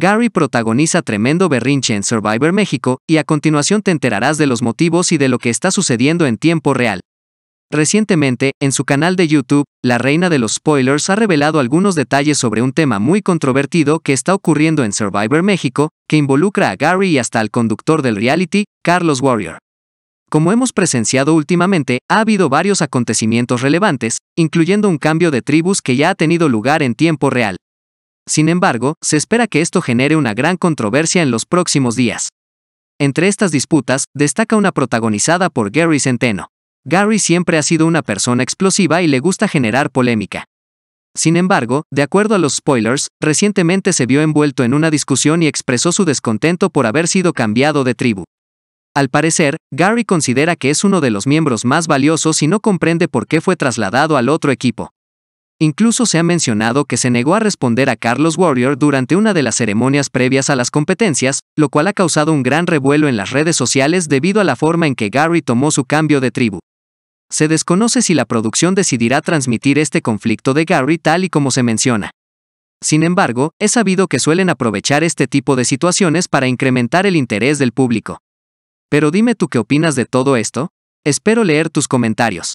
Gary protagoniza tremendo berrinche en Survivor México, y a continuación te enterarás de los motivos y de lo que está sucediendo en tiempo real. Recientemente, en su canal de YouTube, la reina de los spoilers ha revelado algunos detalles sobre un tema muy controvertido que está ocurriendo en Survivor México, que involucra a Gary y hasta al conductor del reality, Carlos Warrior. Como hemos presenciado últimamente, ha habido varios acontecimientos relevantes, incluyendo un cambio de tribus que ya ha tenido lugar en tiempo real. Sin embargo, se espera que esto genere una gran controversia en los próximos días. Entre estas disputas, destaca una protagonizada por Gary Centeno. Gary siempre ha sido una persona explosiva y le gusta generar polémica. Sin embargo, de acuerdo a los spoilers, recientemente se vio envuelto en una discusión y expresó su descontento por haber sido cambiado de tribu. Al parecer, Gary considera que es uno de los miembros más valiosos y no comprende por qué fue trasladado al otro equipo. Incluso se ha mencionado que se negó a responder a Carlos Warrior durante una de las ceremonias previas a las competencias, lo cual ha causado un gran revuelo en las redes sociales debido a la forma en que Gary tomó su cambio de tribu. Se desconoce si la producción decidirá transmitir este conflicto de Gary tal y como se menciona. Sin embargo, es sabido que suelen aprovechar este tipo de situaciones para incrementar el interés del público. Pero dime tú qué opinas de todo esto. Espero leer tus comentarios.